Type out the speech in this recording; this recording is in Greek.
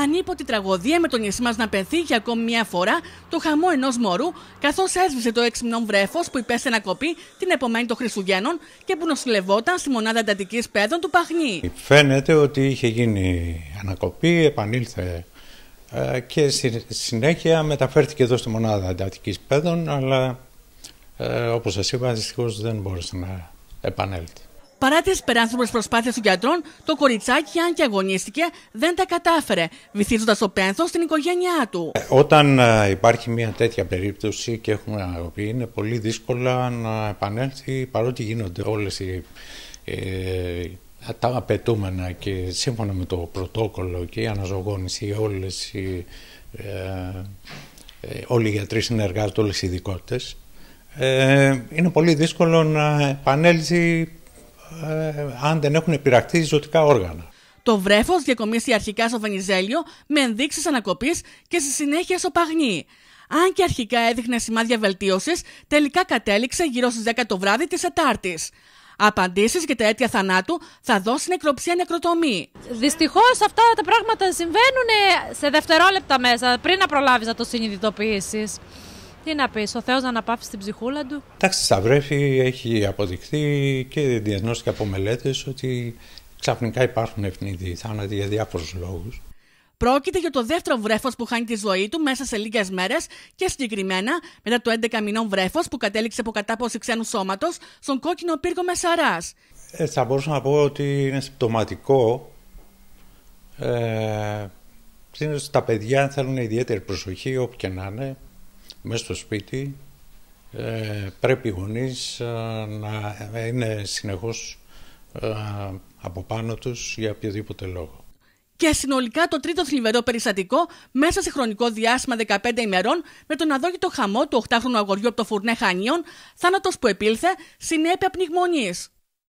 ανίποτη τραγωδία με τον νησί μας να πενθεί για ακόμη μια φορά το χαμό ενός μωρού, καθώς έσβησε το έξυπνο βρέφος που υπέστη να κοπεί την επομένη των Χριστουγέννων και που νοσηλευόταν στη μονάδα εντατικής παιδών του Παχνή. Φαίνεται ότι είχε γίνει ανακοπή, επανήλθε ε, και στη συνέχεια μεταφέρθηκε εδώ στη μονάδα εντατικής παιδών, αλλά ε, όπως σας είπα, δυστυχώς δεν μπόρεσε να επανέλθει. Παρά τις περάσιμες προσπάθειες των γιατρών, το κοριτσάκι, αν και αγωνίστηκε, δεν τα κατάφερε, βυθίζοντας το πένθος στην οικογένειά του. Ε, όταν ε, υπάρχει μια τέτοια περίπτωση και έχουμε αγωγή, είναι πολύ δύσκολο να επανέλθει παρότι γίνονται όλες οι. Ε, τα απαιτούμενα και σύμφωνα με το πρωτόκολλο και η αναζωογόνηση, όλες οι, ε, όλοι οι γιατροί συνεργάζονται, όλες οι ειδικότητες, ε, είναι πολύ δύσκολο να επανέλθει ε, αν δεν έχουν πειραχτεί ζωτικά όργανα. Το βρέφος διακομίσει αρχικά στο Βενιζέλιο με ενδείξεις ανακοπής και στη συνέχεια στο Παγνί. Αν και αρχικά έδειχνε σημάδια βελτίωσης, τελικά κατέληξε γύρω στις 10 το βράδυ της Τετάρτη. Απαντήσεις για τα αίτια θανάτου θα δώσει νεκροψία νεκροτομή. Δυστυχώς αυτά τα πράγματα συμβαίνουν σε δευτερόλεπτα μέσα, πριν να προλάβεις να το συνειδητοποιήσεις. Τι να πεις, ο Θεός να αναπαύσει την ψυχούλα του. Εντάξει, στα βρέφη έχει αποδειχθεί και διαγνώστηκε από μελέτες ότι ξαφνικά υπάρχουν ευνίδιοι θάνατοι για διάφορους λόγους. Πρόκειται για το δεύτερο βρέφος που χάνει τη ζωή του μέσα σε λίγες μέρες και συγκεκριμένα μετά το 11 μηνών βρέφος που κατέληξε από κατάποση ξένου σώματος στον κόκκινο πύργο Μεσαρά. Ε, θα μπορούσα να πω ότι είναι συμπτωματικό. Ε, τα παιδιά θέλουν ιδιαίτερη προσοχή όπου και να είναι μέσα στο σπίτι ε, πρέπει οι γονείς ε, να ε, είναι συνεχώς από πάνω τους για οποιοδήποτε λόγο. Και συνολικά το τρίτο θλιβερό περιστατικό μέσα σε χρονικό διάστημα 15 ημερών με τον αδόγητο χαμό του 8χρονου αγοριού από το Φουρνέ Χανίων, θάνατος που επήλθε συνέπεια πνιγμονής.